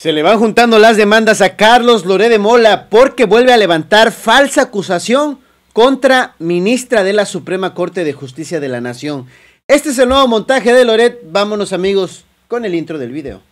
Se le van juntando las demandas a Carlos Loret de Mola porque vuelve a levantar falsa acusación contra ministra de la Suprema Corte de Justicia de la Nación. Este es el nuevo montaje de Loret. Vámonos amigos con el intro del video.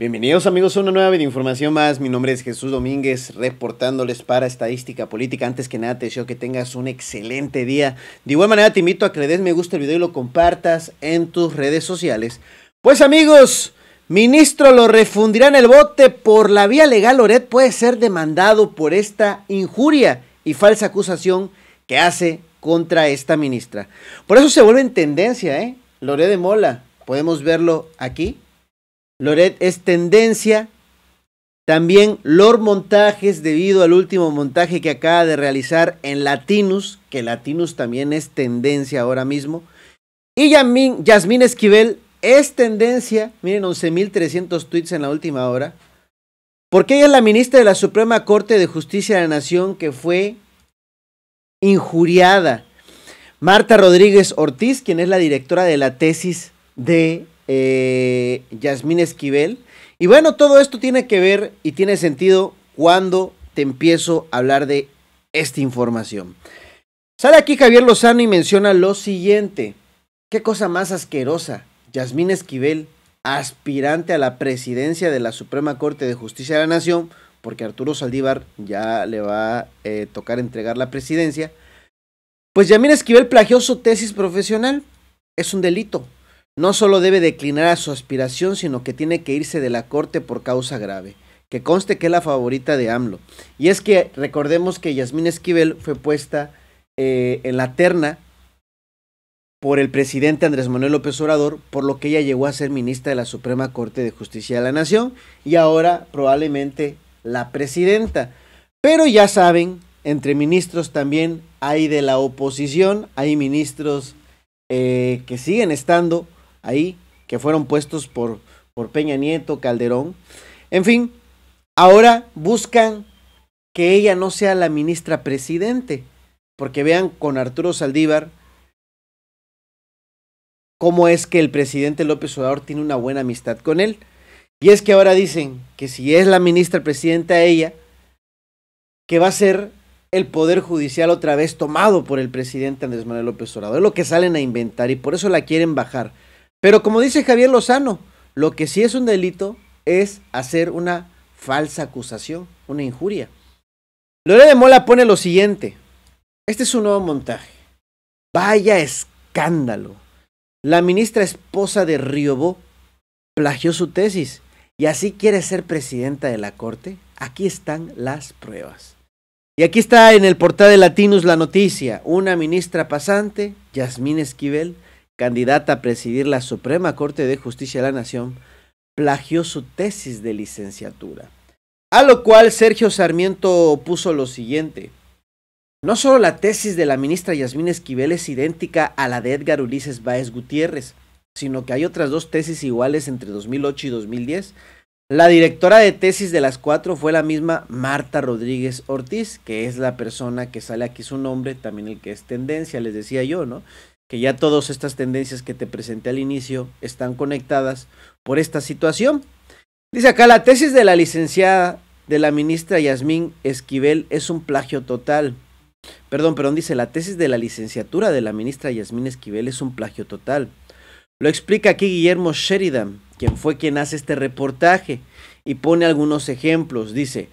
Bienvenidos amigos a una nueva videoinformación más. Mi nombre es Jesús Domínguez, reportándoles para Estadística Política. Antes que nada, te deseo que tengas un excelente día. De igual manera, te invito a que le des me gusta el video y lo compartas en tus redes sociales. Pues amigos, ministro lo refundirá en el bote por la vía legal. Loret puede ser demandado por esta injuria y falsa acusación que hace contra esta ministra. Por eso se vuelve en tendencia, ¿eh? Loret de Mola. Podemos verlo aquí Loret es tendencia. También Lord Montajes, debido al último montaje que acaba de realizar en Latinus, que Latinus también es tendencia ahora mismo. Y Yasmín, Esquivel es tendencia. Miren, 11.300 tweets en la última hora. Porque ella es la ministra de la Suprema Corte de Justicia de la Nación que fue injuriada. Marta Rodríguez Ortiz, quien es la directora de la tesis de eh, Yasmín Esquivel. Y bueno, todo esto tiene que ver y tiene sentido cuando te empiezo a hablar de esta información. Sale aquí Javier Lozano y menciona lo siguiente. Qué cosa más asquerosa. Yasmín Esquivel, aspirante a la presidencia de la Suprema Corte de Justicia de la Nación, porque Arturo Saldívar ya le va a eh, tocar entregar la presidencia. Pues Yasmín Esquivel plagió su tesis profesional. Es un delito, no solo debe declinar a su aspiración, sino que tiene que irse de la corte por causa grave. Que conste que es la favorita de AMLO. Y es que recordemos que Yasmín Esquivel fue puesta eh, en la terna por el presidente Andrés Manuel López Obrador, por lo que ella llegó a ser ministra de la Suprema Corte de Justicia de la Nación y ahora probablemente la presidenta. Pero ya saben, entre ministros también hay de la oposición, hay ministros eh, que siguen estando ahí que fueron puestos por, por Peña Nieto, Calderón. En fin, ahora buscan que ella no sea la ministra presidente, porque vean con Arturo Saldívar cómo es que el presidente López Obrador tiene una buena amistad con él. Y es que ahora dicen que si es la ministra presidenta ella, que va a ser el Poder Judicial otra vez tomado por el presidente Andrés Manuel López Obrador. Es lo que salen a inventar y por eso la quieren bajar. Pero como dice Javier Lozano, lo que sí es un delito es hacer una falsa acusación, una injuria. Lore de Mola pone lo siguiente. Este es un nuevo montaje. Vaya escándalo. La ministra esposa de Riobó plagió su tesis y así quiere ser presidenta de la Corte. Aquí están las pruebas. Y aquí está en el portal de Latinus la noticia. Una ministra pasante, Yasmín Esquivel, candidata a presidir la Suprema Corte de Justicia de la Nación, plagió su tesis de licenciatura. A lo cual Sergio Sarmiento puso lo siguiente. No solo la tesis de la ministra Yasmín Esquivel es idéntica a la de Edgar Ulises Báez Gutiérrez, sino que hay otras dos tesis iguales entre 2008 y 2010. La directora de tesis de las cuatro fue la misma Marta Rodríguez Ortiz, que es la persona que sale aquí su nombre, también el que es tendencia, les decía yo, ¿no? que ya todas estas tendencias que te presenté al inicio están conectadas por esta situación. Dice acá, la tesis de la licenciada de la ministra Yasmín Esquivel es un plagio total. Perdón, perdón, dice, la tesis de la licenciatura de la ministra Yasmín Esquivel es un plagio total. Lo explica aquí Guillermo Sheridan, quien fue quien hace este reportaje, y pone algunos ejemplos. Dice,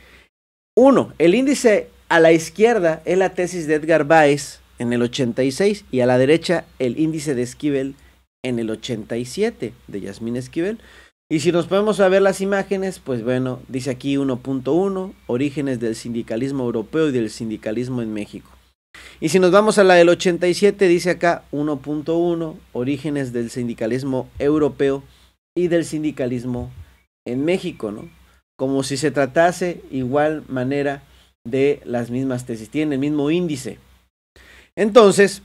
uno, el índice a la izquierda es la tesis de Edgar Baez, en el 86 y a la derecha el índice de Esquivel en el 87 de Yasmín Esquivel. Y si nos podemos a ver las imágenes, pues bueno, dice aquí 1.1, orígenes del sindicalismo europeo y del sindicalismo en México. Y si nos vamos a la del 87, dice acá 1.1, orígenes del sindicalismo europeo y del sindicalismo en México, ¿no? Como si se tratase igual manera de las mismas tesis, tienen el mismo índice. Entonces,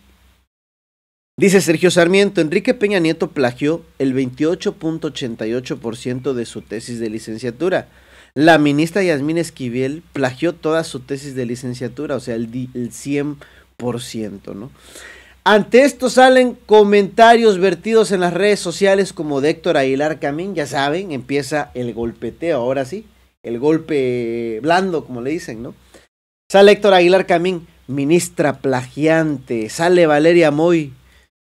dice Sergio Sarmiento, Enrique Peña Nieto plagió el 28.88% de su tesis de licenciatura. La ministra Yasmín Esquivel plagió toda su tesis de licenciatura, o sea, el, el 100%, ¿no? Ante esto salen comentarios vertidos en las redes sociales como de Héctor Aguilar Camín, ya saben, empieza el golpeteo, ahora sí, el golpe blando, como le dicen, ¿no? Sale Héctor Aguilar Camín, ministra plagiante, sale Valeria Moy.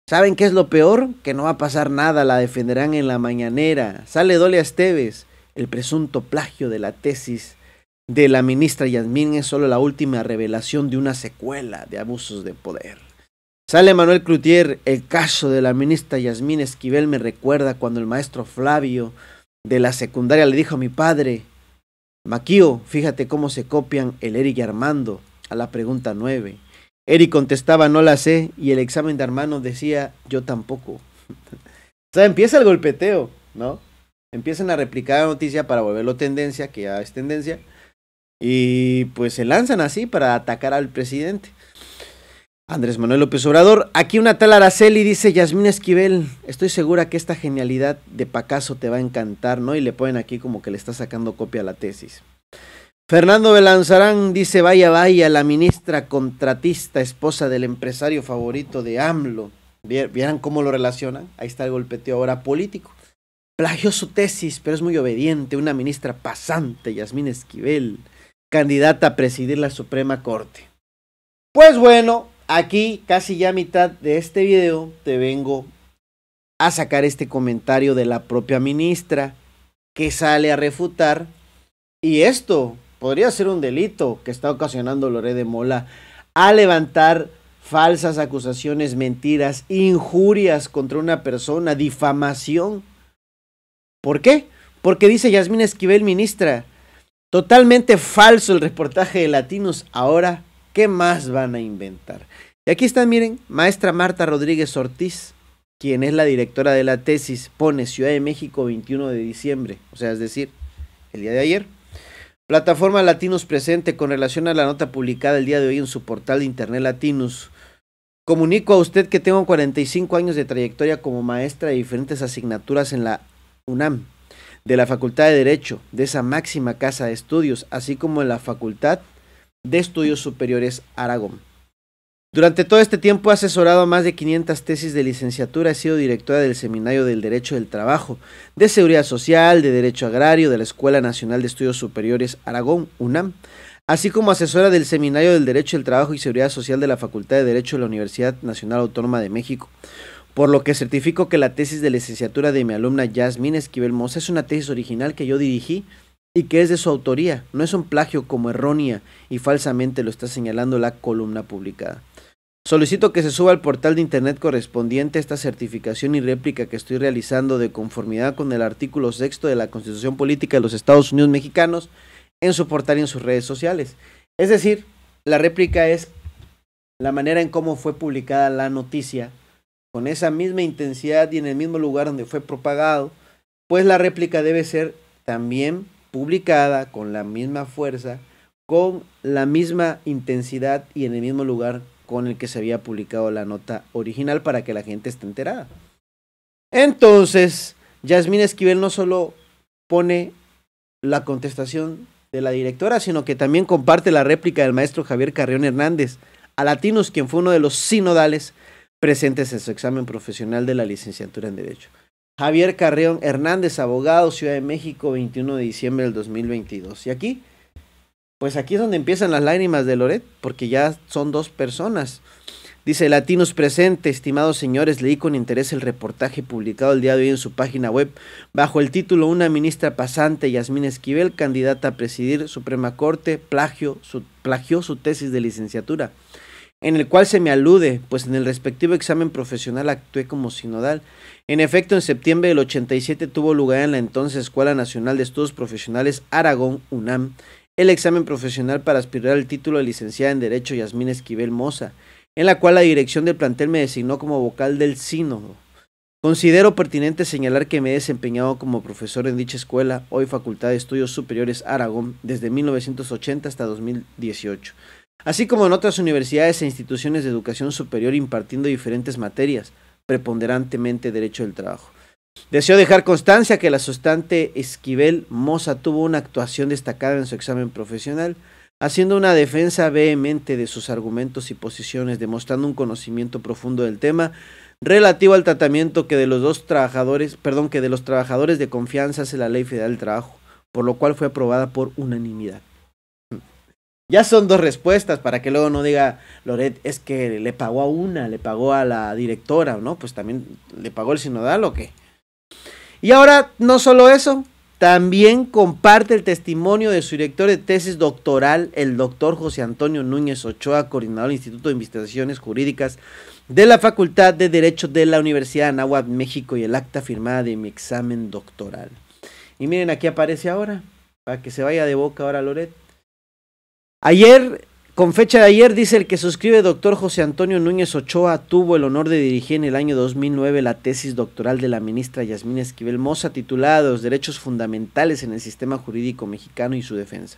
¿Saben qué es lo peor? Que no va a pasar nada, la defenderán en la mañanera. Sale Dolia Esteves, el presunto plagio de la tesis de la ministra Yasmín es solo la última revelación de una secuela de abusos de poder. Sale Manuel Cloutier, el caso de la ministra Yasmín Esquivel me recuerda cuando el maestro Flavio de la secundaria le dijo a mi padre, Maquío, fíjate cómo se copian el Eric y Armando a la pregunta 9. Eric contestaba, no la sé, y el examen de hermano decía, yo tampoco. o sea, empieza el golpeteo, ¿no? Empiezan a replicar la noticia para volverlo tendencia, que ya es tendencia, y pues se lanzan así para atacar al presidente. Andrés Manuel López Obrador, aquí una tal Araceli dice, Yasmín Esquivel, estoy segura que esta genialidad de Pacaso te va a encantar, ¿no? Y le ponen aquí como que le está sacando copia a la tesis. Fernando Belanzarán dice, vaya, vaya, la ministra contratista, esposa del empresario favorito de AMLO. ¿Vieran cómo lo relaciona? Ahí está el golpeteo ahora político. Plagió su tesis, pero es muy obediente. Una ministra pasante, Yasmín Esquivel, candidata a presidir la Suprema Corte. Pues bueno, aquí casi ya a mitad de este video te vengo a sacar este comentario de la propia ministra que sale a refutar. Y esto podría ser un delito que está ocasionando Loré de Mola a levantar falsas acusaciones, mentiras, injurias contra una persona, difamación. ¿Por qué? Porque dice Yasmín Esquivel, ministra, totalmente falso el reportaje de Latinos. Ahora, ¿qué más van a inventar? Y aquí están, miren, maestra Marta Rodríguez Ortiz, quien es la directora de la tesis, pone Ciudad de México 21 de diciembre, o sea, es decir, el día de ayer. Plataforma Latinos presente con relación a la nota publicada el día de hoy en su portal de internet Latinos. Comunico a usted que tengo 45 años de trayectoria como maestra de diferentes asignaturas en la UNAM, de la Facultad de Derecho, de esa máxima casa de estudios, así como en la Facultad de Estudios Superiores Aragón. Durante todo este tiempo ha asesorado a más de 500 tesis de licenciatura, ha sido directora del Seminario del Derecho del Trabajo, de Seguridad Social, de Derecho Agrario, de la Escuela Nacional de Estudios Superiores Aragón, UNAM, así como asesora del Seminario del Derecho del Trabajo y Seguridad Social de la Facultad de Derecho de la Universidad Nacional Autónoma de México. Por lo que certifico que la tesis de licenciatura de mi alumna Yasmín Esquivel Mosa es una tesis original que yo dirigí y que es de su autoría, no es un plagio como errónea y falsamente lo está señalando la columna publicada. Solicito que se suba al portal de internet correspondiente esta certificación y réplica que estoy realizando de conformidad con el artículo sexto de la Constitución Política de los Estados Unidos Mexicanos en su portal y en sus redes sociales. Es decir, la réplica es la manera en cómo fue publicada la noticia, con esa misma intensidad y en el mismo lugar donde fue propagado, pues la réplica debe ser también publicada con la misma fuerza, con la misma intensidad y en el mismo lugar con el que se había publicado la nota original para que la gente esté enterada. Entonces, Yasmín Esquivel no solo pone la contestación de la directora, sino que también comparte la réplica del maestro Javier Carrión Hernández, a Latinos, quien fue uno de los sinodales presentes en su examen profesional de la licenciatura en Derecho. Javier Carrión Hernández, abogado, Ciudad de México, 21 de diciembre del 2022. Y aquí pues aquí es donde empiezan las lágrimas de Loret, porque ya son dos personas. Dice Latinos Presente, estimados señores, leí con interés el reportaje publicado el día de hoy en su página web bajo el título Una ministra pasante, Yasmín Esquivel, candidata a presidir Suprema Corte, plagio, su, plagió su tesis de licenciatura, en el cual se me alude, pues en el respectivo examen profesional actué como sinodal. En efecto, en septiembre del 87 tuvo lugar en la entonces Escuela Nacional de Estudios Profesionales Aragón, UNAM, el examen profesional para aspirar al título de licenciada en Derecho Yasmín Esquivel Moza, en la cual la dirección del plantel me designó como vocal del sínodo. Considero pertinente señalar que me he desempeñado como profesor en dicha escuela, hoy Facultad de Estudios Superiores Aragón, desde 1980 hasta 2018, así como en otras universidades e instituciones de educación superior impartiendo diferentes materias, preponderantemente Derecho del Trabajo. Deseo dejar constancia que la sustante Esquivel Moza tuvo una actuación destacada en su examen profesional, haciendo una defensa vehemente de sus argumentos y posiciones, demostrando un conocimiento profundo del tema relativo al tratamiento que de los dos trabajadores, perdón, que de los trabajadores de confianza hace la Ley Federal del Trabajo, por lo cual fue aprobada por unanimidad. Ya son dos respuestas para que luego no diga Loret, es que le pagó a una, le pagó a la directora, ¿no? Pues también le pagó el sinodal o qué. Y ahora, no solo eso, también comparte el testimonio de su director de tesis doctoral, el doctor José Antonio Núñez Ochoa, coordinador del Instituto de Investigaciones Jurídicas de la Facultad de Derecho de la Universidad de Anáhuac, México, y el acta firmada de mi examen doctoral. Y miren, aquí aparece ahora, para que se vaya de boca ahora Loret. Ayer con fecha de ayer, dice el que suscribe doctor José Antonio Núñez Ochoa, tuvo el honor de dirigir en el año 2009 la tesis doctoral de la ministra Yasmín Esquivel Moza titulada Los derechos fundamentales en el sistema jurídico mexicano y su defensa.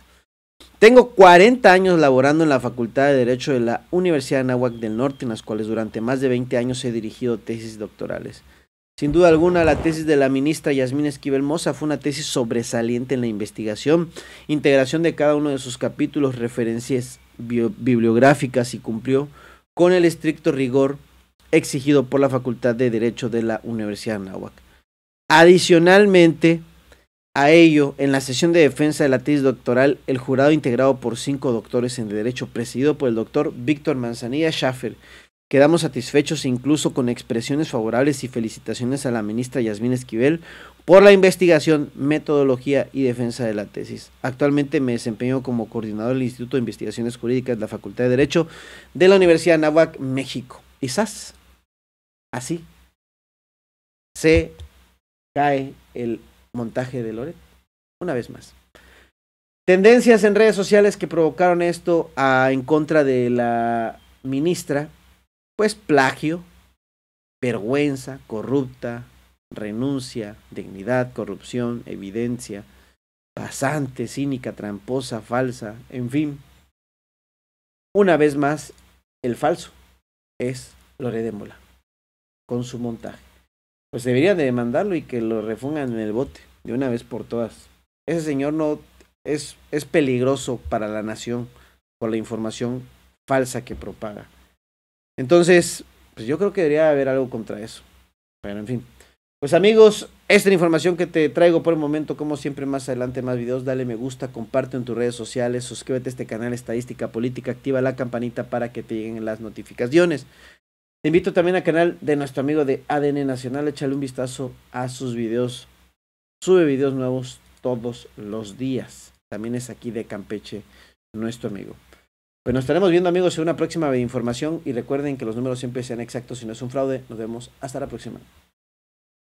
Tengo 40 años laborando en la Facultad de Derecho de la Universidad de del Norte, en las cuales durante más de 20 años he dirigido tesis doctorales. Sin duda alguna, la tesis de la ministra Yasmín Esquivel Moza fue una tesis sobresaliente en la investigación, integración de cada uno de sus capítulos, referencias bibliográfica y cumplió con el estricto rigor exigido por la Facultad de Derecho de la Universidad de Adicionalmente a ello, en la sesión de defensa de la tesis doctoral, el jurado integrado por cinco doctores en Derecho, presidido por el doctor Víctor Manzanilla Schaffer, Quedamos satisfechos incluso con expresiones favorables y felicitaciones a la ministra Yasmín Esquivel por la investigación, metodología y defensa de la tesis. Actualmente me desempeño como coordinador del Instituto de Investigaciones Jurídicas de la Facultad de Derecho de la Universidad de Nahuac, México. Quizás así se cae el montaje de Loret. Una vez más. Tendencias en redes sociales que provocaron esto ah, en contra de la ministra pues plagio, vergüenza, corrupta, renuncia, dignidad, corrupción, evidencia, pasante, cínica, tramposa, falsa, en fin. Una vez más, el falso es Loredémola, con su montaje. Pues deberían de demandarlo y que lo refungan en el bote, de una vez por todas. Ese señor no es, es peligroso para la nación por la información falsa que propaga. Entonces, pues yo creo que debería haber algo contra eso. Pero en fin. Pues amigos, esta es la información que te traigo por el momento, como siempre más adelante más videos, dale me gusta, comparte en tus redes sociales, suscríbete a este canal Estadística Política, activa la campanita para que te lleguen las notificaciones. Te invito también al canal de nuestro amigo de ADN Nacional, échale un vistazo a sus videos, sube videos nuevos todos los días, también es aquí de Campeche nuestro amigo. Pues nos estaremos viendo amigos en una próxima información y recuerden que los números siempre sean exactos y no es un fraude. Nos vemos hasta la próxima.